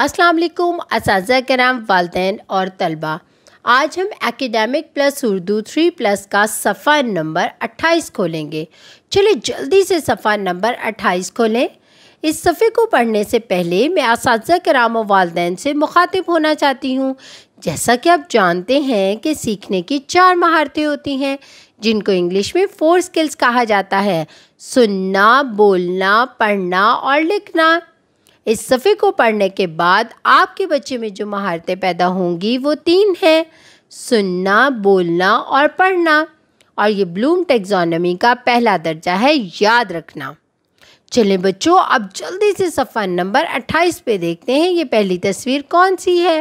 वालेकुम इस कराम वालदे और तलबा आज हम academic plus Urdu three plus का सफ़ा नंबर अट्ठाईस खोलेंगे चलिए जल्दी से सफ़ा नंबर अट्ठाईस खोलें इस सफ़े को पढ़ने से पहले मैं इस कराम वालदेन से मुखातिब होना चाहती हूँ जैसा कि आप जानते हैं कि सीखने की चार महारतें होती हैं जिनको इंग्लिश में फोर स्किल्स कहा जाता है सुनना बोलना पढ़ना और लिखना इस सफ़े को पढ़ने के बाद आपके बच्चे में जो महारतें पैदा होंगी वो तीन हैं सुनना बोलना और पढ़ना और ये ब्लूम टेक्सोनॉमी का पहला दर्जा है याद रखना चले बच्चों अब जल्दी से सफ़ा नंबर 28 पे देखते हैं ये पहली तस्वीर कौन सी है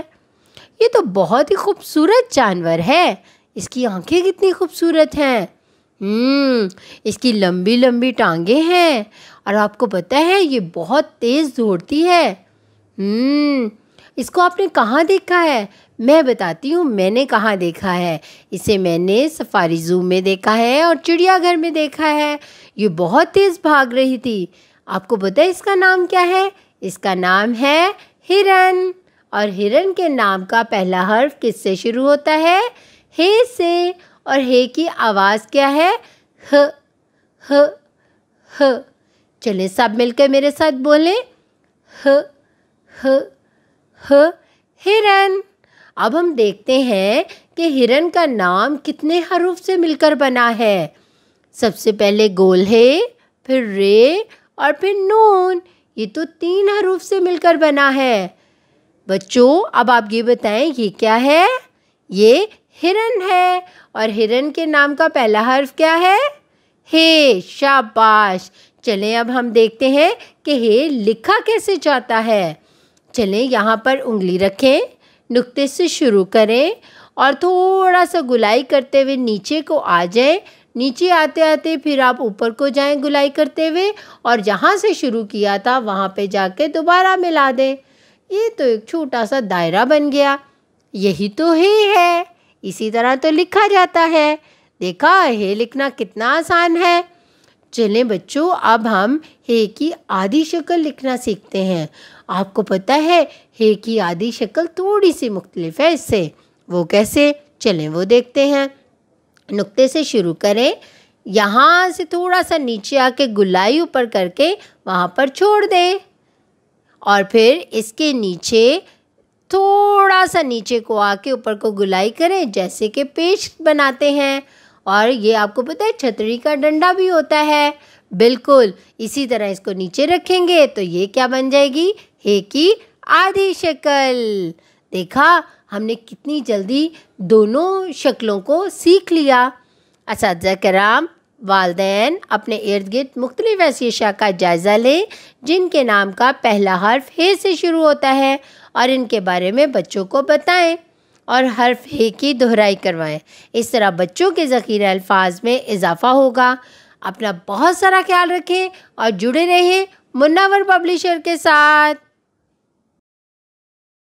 ये तो बहुत ही खूबसूरत जानवर है इसकी आंखें कितनी खूबसूरत हैं हम्म इसकी लंबी लंबी टांगे हैं और आपको पता है ये बहुत तेज़ दौड़ती है हम्म इसको आपने कहाँ देखा है मैं बताती हूँ मैंने कहाँ देखा है इसे मैंने सफारी जू में देखा है और चिड़ियाघर में देखा है ये बहुत तेज़ भाग रही थी आपको पता है इसका नाम क्या है इसका नाम है हिरन और हिरन के नाम का पहला हर्फ किससे शुरू होता है हे से और हे की आवाज़ क्या है ह ह ह चले सब मिलकर मेरे साथ बोले ह ह ह हिरन अब हम देखते हैं कि हिरन का नाम कितने हरूफ से मिलकर बना है सबसे पहले है फिर रे और फिर नून ये तो तीन हरूफ से मिलकर बना है बच्चों अब आप ये बताएं ये क्या है ये हिरन है और हिरन के नाम का पहला हर्फ क्या है हे शाबाश चलें अब हम देखते हैं कि हे लिखा कैसे जाता है चलें यहाँ पर उंगली रखें नुक्ते से शुरू करें और थोड़ा सा गुलाई करते हुए नीचे को आ जाएं नीचे आते आते फिर आप ऊपर को जाएं गुलाई करते हुए और जहाँ से शुरू किया था वहाँ पे जाके दोबारा मिला दें ये तो एक छोटा सा दायरा बन गया यही तो ही है इसी तरह तो लिखा जाता है देखा हे लिखना कितना आसान है चलें बच्चों अब हम हे की आधी शक्ल लिखना सीखते हैं आपको पता है हे की आधी शक्ल थोड़ी सी मुख्तलिफ है इससे वो कैसे चलें वो देखते हैं नुक्ते से शुरू करें यहाँ से थोड़ा सा नीचे आके गुलाई ऊपर करके वहाँ पर छोड़ दें और फिर इसके नीचे थोड़ा सा नीचे को आके ऊपर को गुलाई करें जैसे कि पेश बनाते हैं और ये आपको पता है छतरी का डंडा भी होता है बिल्कुल इसी तरह इसको नीचे रखेंगे तो ये क्या बन जाएगी हे की आधी शक्ल देखा हमने कितनी जल्दी दोनों शक्लों को सीख लिया इस अच्छा, कराम वालदेन अपने इर्द गिर्द मुख्तलिफ ऐसी अशा का जायज़ा लें जिनके नाम का पहला हर्फ हे से शुरू होता है और इनके बारे में बच्चों को बताएं और हर्फ हे की दोहराई करवाएं इस तरह बच्चों के ज़ख़ीरा अल्फाज में इजाफा होगा अपना बहुत सारा ख्याल रखें और जुड़े रहें मुन्नावर पब्लिशर के साथ